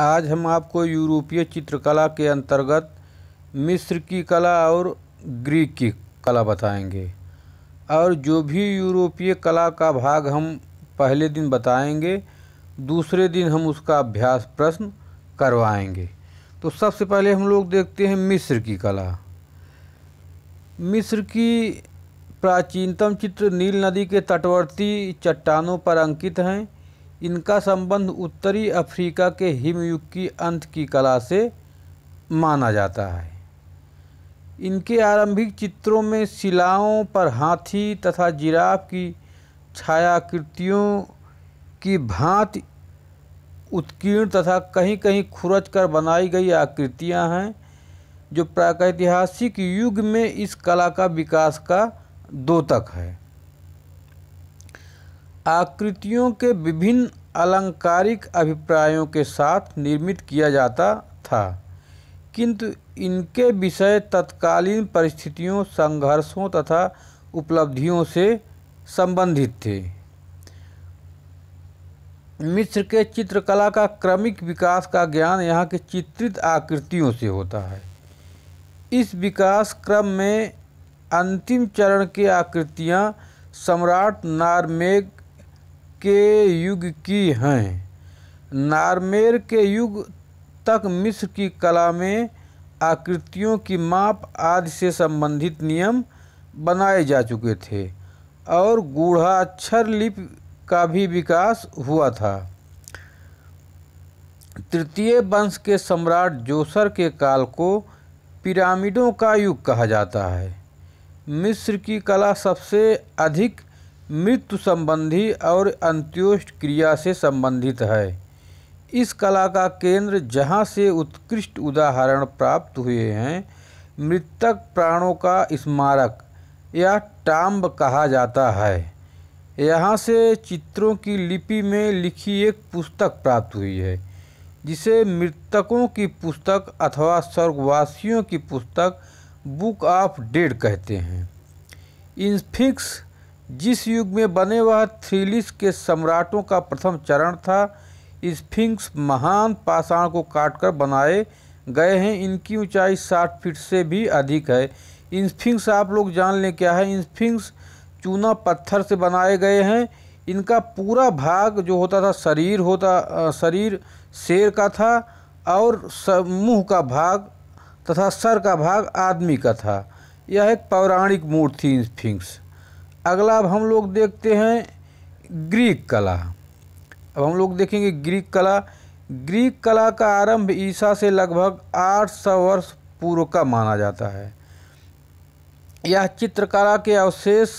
आज हम आपको यूरोपीय चित्रकला के अंतर्गत मिस्र की कला और ग्रीक की कला बताएंगे और जो भी यूरोपीय कला का भाग हम पहले दिन बताएंगे दूसरे दिन हम उसका अभ्यास प्रश्न करवाएंगे तो सबसे पहले हम लोग देखते हैं मिस्र की कला मिस्र की प्राचीनतम चित्र नील नदी के तटवर्ती चट्टानों पर अंकित हैं इनका संबंध उत्तरी अफ्रीका के हिमयुग की अंत की कला से माना जाता है इनके आरंभिक चित्रों में शिलाओं पर हाथी तथा जिराफ की छायाकृतियों की भांति उत्कीर्ण तथा कहीं कहीं खुरच कर बनाई गई आकृतियां हैं जो प्रागैतिहासिक युग में इस कला का विकास का दोतक है आकृतियों के विभिन्न अलंकारिक अभिप्रायों के साथ निर्मित किया जाता था किंतु इनके विषय तत्कालीन परिस्थितियों संघर्षों तथा उपलब्धियों से संबंधित थे मिस्र के चित्रकला का क्रमिक विकास का ज्ञान यहाँ के चित्रित आकृतियों से होता है इस विकास क्रम में अंतिम चरण की आकृतियाँ सम्राट नारमेघ के युग की हैं नारमेर के युग तक मिस्र की कला में आकृतियों की माप आदि से संबंधित नियम बनाए जा चुके थे और गूढ़ाक्षर लिपि का भी विकास हुआ था तृतीय वंश के सम्राट जोसर के काल को पिरामिडों का युग कहा जाता है मिस्र की कला सबसे अधिक मृत्यु संबंधी और अंत्योष्ट क्रिया से संबंधित है इस कला का केंद्र जहाँ से उत्कृष्ट उदाहरण प्राप्त हुए हैं मृतक प्राणों का स्मारक या टाम्ब कहा जाता है यहाँ से चित्रों की लिपि में लिखी एक पुस्तक प्राप्त हुई है जिसे मृतकों की पुस्तक अथवा स्वर्गवासियों की पुस्तक बुक ऑफ डेड कहते हैं इन्फिक्स जिस युग में बने वह थ्रीलिस के सम्राटों का प्रथम चरण था स्फिंक्स महान पाषाण को काटकर बनाए गए हैं इनकी ऊंचाई 60 फीट से भी अधिक है स्फिंक्स आप लोग जान लें क्या है स्फिंक्स चूना पत्थर से बनाए गए हैं इनका पूरा भाग जो होता था शरीर होता शरीर शेर का था और मुंह का भाग तथा सर का भाग आदमी का था यह एक पौराणिक मूर्ति थी स्फिंक्स अगला अब हम लोग देखते हैं ग्रीक कला अब हम लोग देखेंगे ग्रीक कला ग्रीक कला का आरंभ ईसा से लगभग 800 वर्ष पूर्व का माना जाता है यह चित्रकला के अवशेष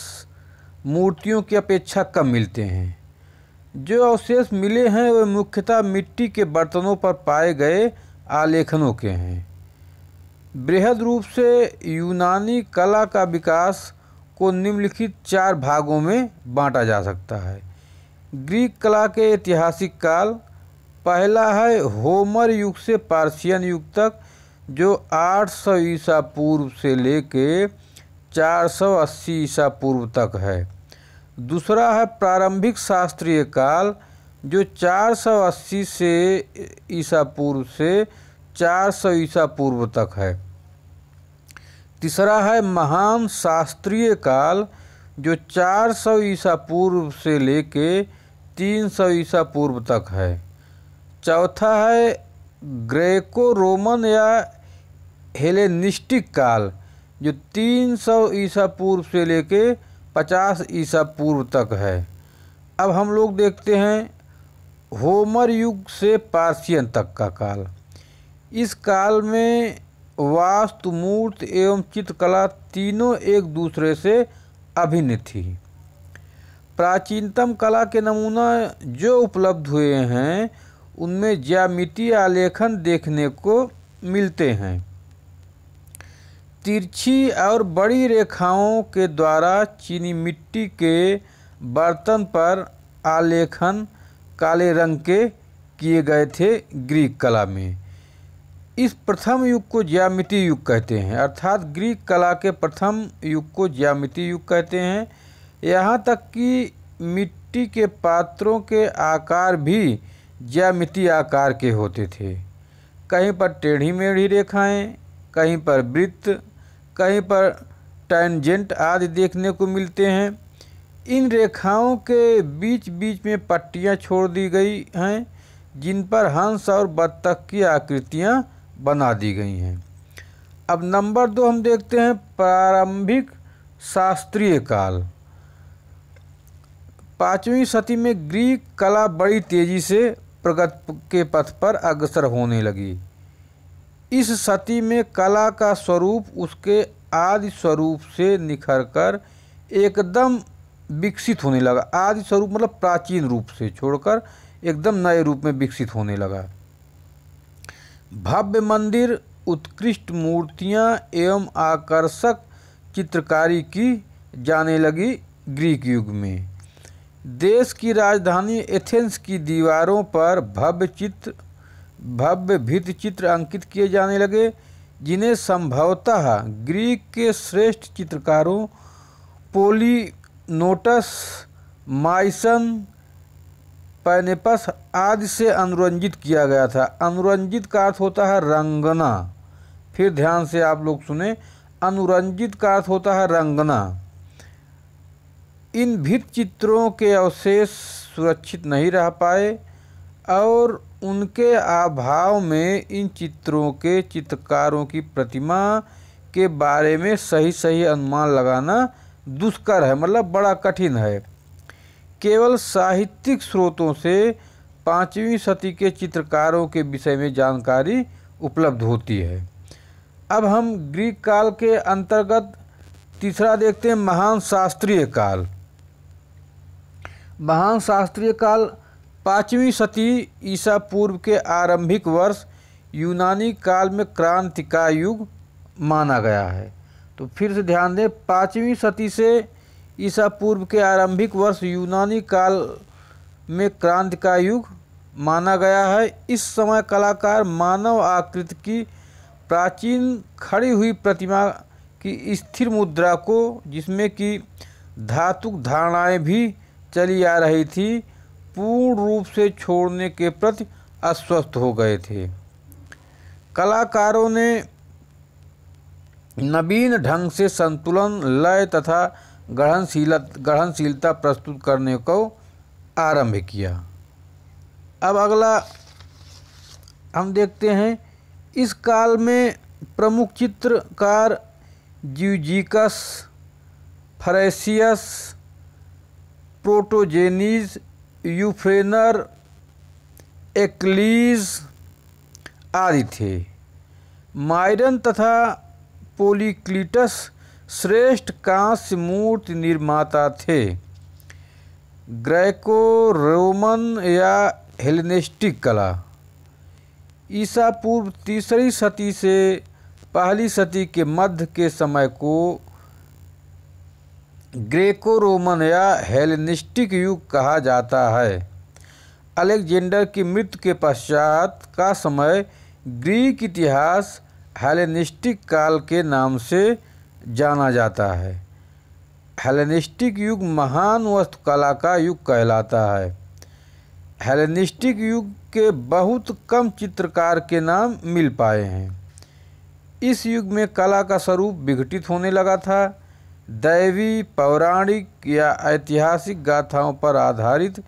मूर्तियों की अपेक्षा कम मिलते हैं जो अवशेष मिले हैं वे मुख्यतः मिट्टी के बर्तनों पर पाए गए आलेखनों के हैं बृहद रूप से यूनानी कला का विकास को निम्नलिखित चार भागों में बांटा जा सकता है ग्रीक कला के ऐतिहासिक काल पहला है होमर युग से पार्सियन युग तक जो 800 सौ ईसा पूर्व से लेके 480 ईसा पूर्व तक है दूसरा है प्रारंभिक शास्त्रीय काल जो 480 से ईसा पूर्व से 400 ईसा पूर्व तक है तीसरा है महान शास्त्रीय काल जो 400 सौ ईसा पूर्व से लेके 300 सौ ईसा पूर्व तक है चौथा है ग्रेको रोमन या हेलेनिस्टिक काल जो 300 सौ ईसा पूर्व से लेके 50 ईसा पूर्व तक है अब हम लोग देखते हैं होमर युग से पार्सियन तक का काल इस काल में वास्तु मूर्त एवं चित्रकला तीनों एक दूसरे से अभिन्न थी प्राचीनतम कला के नमूना जो उपलब्ध हुए हैं उनमें ज्यामिति आलेखन देखने को मिलते हैं तिरछी और बड़ी रेखाओं के द्वारा चीनी मिट्टी के बर्तन पर आलेखन काले रंग के किए गए थे ग्रीक कला में इस प्रथम युग को ज्यामिति युग कहते हैं अर्थात ग्रीक कला के प्रथम युग को ज्यामिति युग कहते हैं यहाँ तक कि मिट्टी के पात्रों के आकार भी ज्यामिति आकार के होते थे कहीं पर टेढ़ी मेढ़ी रेखाएं, कहीं पर वृत्त कहीं पर टैंजेंट आदि देखने को मिलते हैं इन रेखाओं के बीच बीच में पट्टियाँ छोड़ दी गई हैं जिन पर हंस और बत्तख की आकृतियाँ बना दी गई हैं अब नंबर दो हम देखते हैं प्रारंभिक शास्त्रीय काल पाँचवीं सदी में ग्रीक कला बड़ी तेज़ी से प्रगति के पथ पर अग्रसर होने लगी इस सती में कला का स्वरूप उसके आदि स्वरूप से निखर कर एकदम विकसित होने लगा आदि स्वरूप मतलब प्राचीन रूप से छोड़कर एकदम नए रूप में विकसित होने लगा भव्य मंदिर उत्कृष्ट मूर्तियाँ एवं आकर्षक चित्रकारी की जाने लगी ग्रीक युग में देश की राजधानी एथेंस की दीवारों पर भव्य चित्र भव्य भित्त चित्र अंकित किए जाने लगे जिन्हें संभवतः ग्रीक के श्रेष्ठ चित्रकारों नोटस माइसन पैनेपस आदि से अनुरंजित किया गया था अनुरंजित का अर्थ होता है रंगना फिर ध्यान से आप लोग सुने अनुरंजित का अर्थ होता है रंगना इन भित्त चित्रों के अवशेष सुरक्षित नहीं रह पाए और उनके अभाव में इन चित्रों के चित्रकारों की प्रतिमा के बारे में सही सही अनुमान लगाना दुष्कर है मतलब बड़ा कठिन है केवल साहित्यिक स्रोतों से पाँचवीं सती के चित्रकारों के विषय में जानकारी उपलब्ध होती है अब हम ग्रीक काल के अंतर्गत तीसरा देखते हैं महान शास्त्रीय काल महान शास्त्रीय काल पाँचवीं सती ईसा पूर्व के आरंभिक वर्ष यूनानी काल में क्रांति का युग माना गया है तो फिर से ध्यान दें पाँचवीं सती से ईसा पूर्व के आरंभिक वर्ष यूनानी काल में क्रांति का युग माना गया है इस समय कलाकार मानव आकृति की प्राचीन खड़ी हुई प्रतिमा की स्थिर मुद्रा को जिसमें कि धातुक धारणाएं भी चली आ रही थी पूर्ण रूप से छोड़ने के प्रति अस्वस्थ हो गए थे कलाकारों ने नवीन ढंग से संतुलन लय तथा गढ़नशील गढ़नशीलता प्रस्तुत करने को आरंभ किया अब अगला हम देखते हैं इस काल में प्रमुख चित्रकार ज्यूजिकस फ्रेसियस प्रोटोजेनिस यूफ्रेनर एक्लीज आदि थे मायरन तथा पोलिक्लिटस श्रेष्ठ कांस्य मूर्ति निर्माता थे ग्रैको रोमन या हेलेनिस्टिक कला ईसा पूर्व तीसरी सती से पहली सती के मध्य के समय को ग्रेको रोमन या हेलेनिस्टिक युग कहा जाता है अलेक्जेंडर की मृत्यु के पश्चात का समय ग्रीक इतिहास हेलेनिस्टिक काल के नाम से जाना जाता है हेलेनिस्टिक युग महान वस्तुकला का युग कहलाता है हेलेनिस्टिक युग के बहुत कम चित्रकार के नाम मिल पाए हैं इस युग में कला का स्वरूप विघटित होने लगा था दैवी पौराणिक या ऐतिहासिक गाथाओं पर आधारित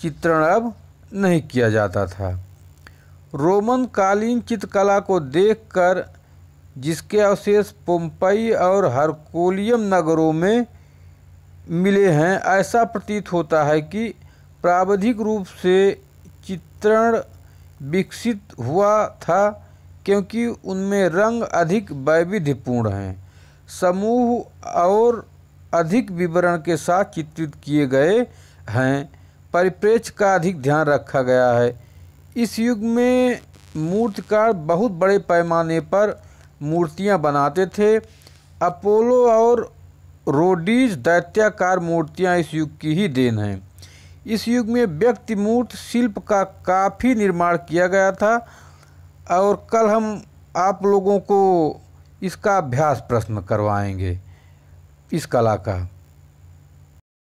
चित्रण अब नहीं किया जाता था रोमन कालीन चित्रकला को देखकर जिसके अवशेष पोम्पई और हरकोलियम नगरों में मिले हैं ऐसा प्रतीत होता है कि प्रावधिक रूप से चित्रण विकसित हुआ था क्योंकि उनमें रंग अधिक वैविध्यपूर्ण हैं समूह और अधिक विवरण के साथ चित्रित किए गए हैं परिप्रेक्ष्य का अधिक ध्यान रखा गया है इस युग में मूर्तिकार बहुत बड़े पैमाने पर मूर्तियां बनाते थे अपोलो और रोडीज दैत्याकार मूर्तियां इस युग की ही देन हैं इस युग में व्यक्ति मूर्त शिल्प का काफ़ी निर्माण किया गया था और कल हम आप लोगों को इसका अभ्यास प्रश्न करवाएंगे इस कला का